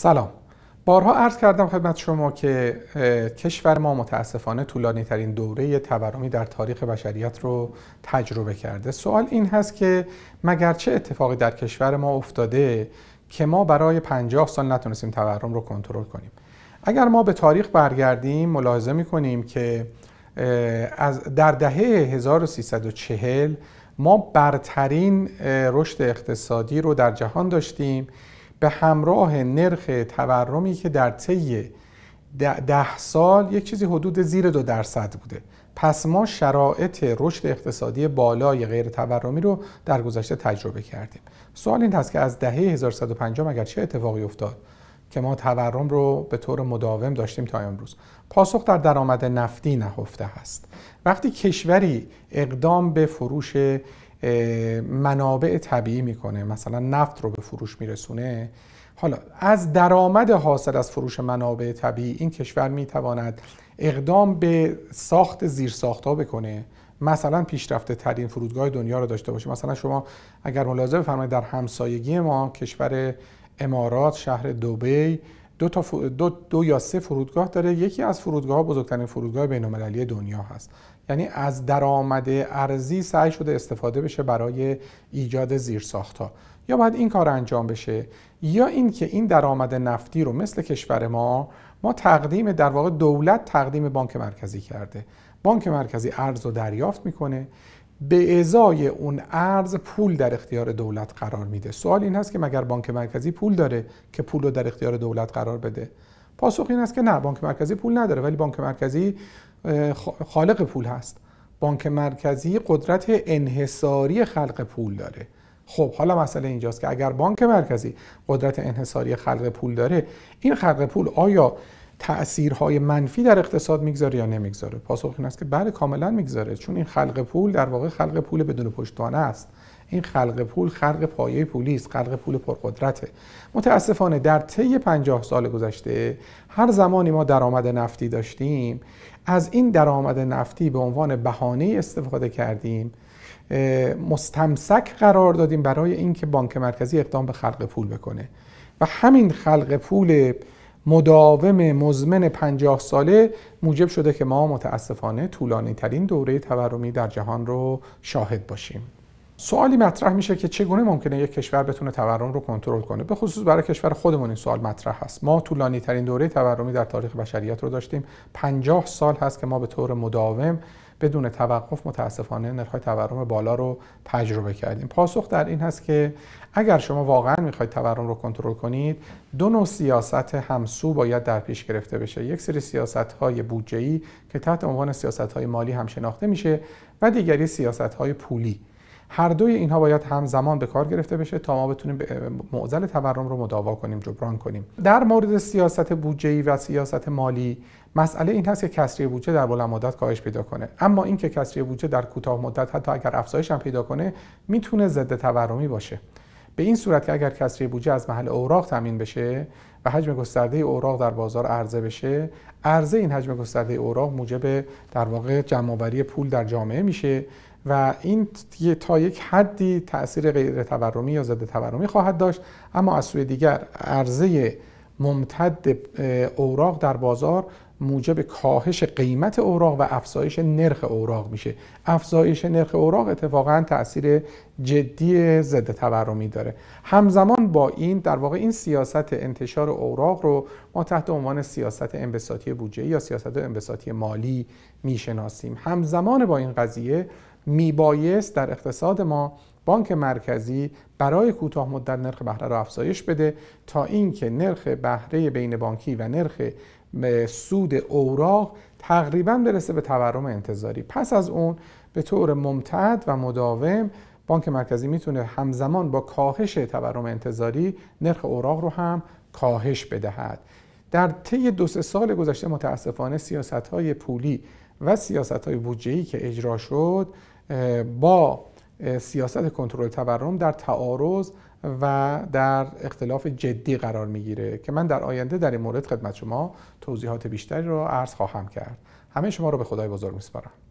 سلام بارها عرض کردم خدمت شما که کشور ما متاسفانه طولانی ترین دوره تورمی در تاریخ بشریت رو تجربه کرده سوال این هست که مگر چه اتفاقی در کشور ما افتاده که ما برای 50 سال نتونستیم تورم رو کنترل کنیم اگر ما به تاریخ برگردیم ملاحظه کنیم که از در دهه 1340 ما برترین رشد اقتصادی رو در جهان داشتیم به همراه نرخ تورمی که در طی ده سال یک چیزی حدود زیر دو درصد بوده پس ما شرایط رشد اقتصادی بالای غیر تورمی رو در گذشته تجربه کردیم سوال این هست که از دهه 1150 اگر چه اتفاقی افتاد که ما تورم رو به طور مداوم داشتیم تا امروز پاسخ در درآمد نفتی نهفته هست وقتی کشوری اقدام به فروش منابع طبیعی میکنه مثلا نفت رو به فروش میرسونه حالا از درآمد حاصل از فروش منابع طبیعی این کشور میتواند اقدام به ساخت زیرساختها بکنه مثلا پیشرفته ترین فرودگاه دنیا رو داشته باشه مثلا شما اگر ملاحظه بفرمایید در همسایگی ما کشور امارات شهر دبی دو, تا دو, دو, یا سه فرودگاه داره یکی از فرودگاه ها بزرگترین فرودگاه بین دنیا هست یعنی از درآمد ارزی سعی شده استفاده بشه برای ایجاد زیرساختها یا باید این کار انجام بشه یا اینکه این, این درآمد نفتی رو مثل کشور ما ما تقدیم در واقع دولت تقدیم بانک مرکزی کرده بانک مرکزی ارز رو دریافت میکنه به ازای اون ارز پول در اختیار دولت قرار میده سوال این هست که مگر بانک مرکزی پول داره که پول رو در اختیار دولت قرار بده پاسخ این است که نه بانک مرکزی پول نداره ولی بانک مرکزی خالق پول هست بانک مرکزی قدرت انحصاری خلق پول داره خب حالا مسئله اینجاست که اگر بانک مرکزی قدرت انحصاری خلق پول داره این خلق پول آیا تأثیرهای منفی در اقتصاد میگذاره یا نمیگذاره پاسخ این است که بله کاملا میگذاره چون این خلق پول در واقع خلق پول بدون پشتوانه است این خلق پول خلق پایه پولی خلق پول پرقدرته متاسفانه در طی 50 سال گذشته هر زمانی ما درآمد نفتی داشتیم از این درآمد نفتی به عنوان بهانه استفاده کردیم مستمسک قرار دادیم برای اینکه بانک مرکزی اقدام به خلق پول بکنه و همین خلق پول مداوم مزمن 50 ساله موجب شده که ما متاسفانه طولانی ترین دوره تورمی در جهان رو شاهد باشیم سوالی مطرح میشه که چگونه ممکنه یک کشور بتونه تورم رو کنترل کنه به خصوص برای کشور خودمون این سوال مطرح هست ما طولانی ترین دوره تورمی در تاریخ بشریت رو داشتیم 50 سال هست که ما به طور مداوم بدون توقف متاسفانه نرخ تورم بالا رو تجربه کردیم پاسخ در این هست که اگر شما واقعا میخواید تورم رو کنترل کنید دو نوع سیاست همسو باید در پیش گرفته بشه یک سری سیاست های بودجه که تحت عنوان سیاست های مالی هم شناخته میشه و دیگری سیاست های پولی هر دوی اینها باید همزمان به کار گرفته بشه تا ما بتونیم معضل تورم رو مداوا کنیم جبران کنیم در مورد سیاست بودجه و سیاست مالی مسئله این هست که کسری بودجه در بلند مدت کاهش پیدا کنه اما اینکه کسری بودجه در کوتاه مدت حتی اگر افزایش هم پیدا کنه میتونه ضد تورمی باشه به این صورت که اگر کسری بودجه از محل اوراق تامین بشه و حجم گسترده اوراق در بازار عرضه بشه عرضه این حجم گسترده اوراق موجب در واقع جمعآوری پول در جامعه میشه و این تا یک حدی تاثیر غیر تورمی یا ضد تورمی خواهد داشت اما از سوی دیگر عرضه ممتد اوراق در بازار موجب کاهش قیمت اوراق و افزایش نرخ اوراق میشه افزایش نرخ اوراق اتفاقا تاثیر جدی ضد تورمی داره همزمان با این در واقع این سیاست انتشار اوراق رو ما تحت عنوان سیاست انبساطی بودجه یا سیاست انبساطی مالی میشناسیم همزمان با این قضیه میبایست در اقتصاد ما بانک مرکزی برای کوتاه مدت نرخ بهره را افزایش بده تا اینکه نرخ بهره بین بانکی و نرخ سود اوراق تقریبا برسه به تورم انتظاری پس از اون به طور ممتد و مداوم بانک مرکزی میتونه همزمان با کاهش تورم انتظاری نرخ اوراق رو هم کاهش بدهد در طی دو سه سال گذشته متاسفانه سیاست های پولی و سیاست های بودجه که اجرا شد با سیاست کنترل تورم در تعارض و در اختلاف جدی قرار میگیره که من در آینده در این مورد خدمت شما توضیحات بیشتری را عرض خواهم کرد همه شما رو به خدای بزرگ میسپارم